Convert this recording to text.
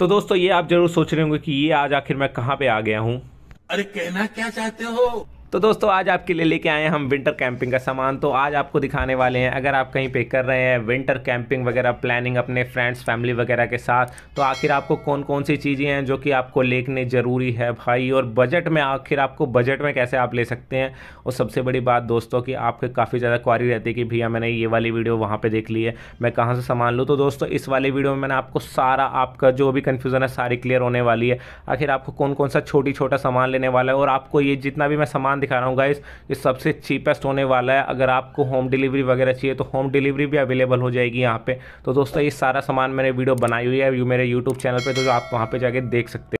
तो दोस्तों ये आप जरूर सोच रहे होंगे कि ये आज आखिर मैं कहाँ पे आ गया हूँ अरे कहना क्या चाहते हो तो दोस्तों आज आपके लिए लेके आए हैं हम विंटर कैंपिंग का सामान तो आज आपको दिखाने वाले हैं अगर आप कहीं पे कर रहे हैं विंटर कैंपिंग वगैरह प्लानिंग अपने फ्रेंड्स फैमिली वगैरह के साथ तो आखिर आपको कौन कौन सी चीज़ें हैं जो कि आपको लेने ज़रूरी है भाई और बजट में आखिर आपको बजट में कैसे आप ले सकते हैं और सबसे बड़ी बात दोस्तों की आपके काफ़ी ज़्यादा क्वारी रहती है कि भैया मैंने ये वाली वीडियो वहाँ पर देख ली है मैं कहाँ से सामान लूँ तो दोस्तों इस वाली वीडियो में मैंने आपको सारा आपका जो भी कन्फ्यूज़न है सारी क्लियर होने वाली है आखिर आपको कौन कौन सा छोटी छोटा सामान लेने वाला है और आपको ये जितना भी मैं सामान दिखा रहा हूँ गाइस ये सबसे चीपेस्ट होने वाला है अगर आपको होम डिलीवरी वगैरह चाहिए तो होम डिलीवरी भी अवेलेबल हो जाएगी यहाँ पे तो दोस्तों ये सारा सामान मैंने वीडियो बनाई हुई है मेरे यूट्यूब चैनल पर तो आप वहाँ पर जाके देख सकते हैं